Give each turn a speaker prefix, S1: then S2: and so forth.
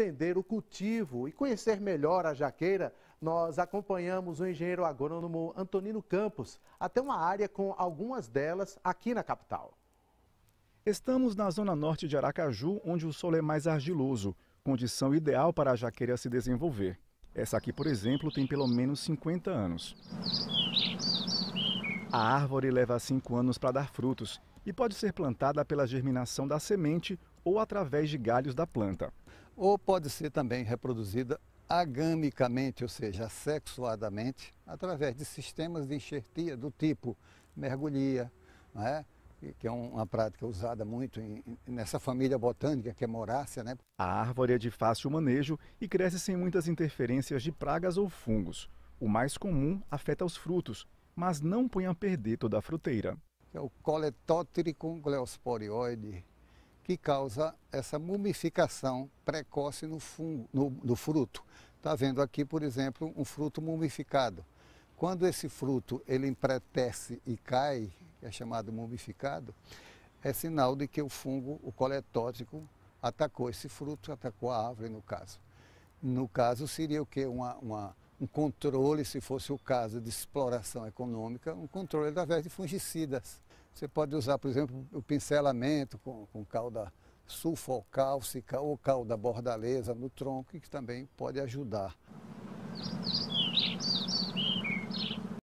S1: entender o cultivo e conhecer melhor a jaqueira, nós acompanhamos o engenheiro agrônomo Antonino Campos até uma área com algumas delas aqui na capital.
S2: Estamos na zona norte de Aracaju, onde o solo é mais argiloso, condição ideal para a jaqueira se desenvolver. Essa aqui, por exemplo, tem pelo menos 50 anos. A árvore leva 5 anos para dar frutos e pode ser plantada pela germinação da semente ou através de galhos da planta ou pode ser também reproduzida agamicamente, ou seja, sexuadamente,
S3: através de sistemas de enxertia do tipo mergulhia, é? que é
S2: uma prática usada muito em,
S3: nessa família botânica que é Morácea. Né?
S2: A árvore é de fácil manejo e cresce sem muitas interferências de pragas ou fungos. O mais comum afeta os frutos, mas não põe a perder toda a fruteira. É o Coletótrico
S3: gleosporioide, que causa essa mumificação precoce no, fungo, no, no fruto. Está vendo aqui, por exemplo, um fruto mumificado. Quando esse fruto ele empretece e cai, é chamado mumificado, é sinal de que o fungo, o coletótico, atacou esse fruto, atacou a árvore no caso. No caso seria o que? Uma, uma, um controle, se fosse o caso de exploração econômica, um controle através de fungicidas. Você pode usar, por exemplo, o pincelamento com, com cauda sulfa ou calda ou bordaleza no tronco, que também pode ajudar.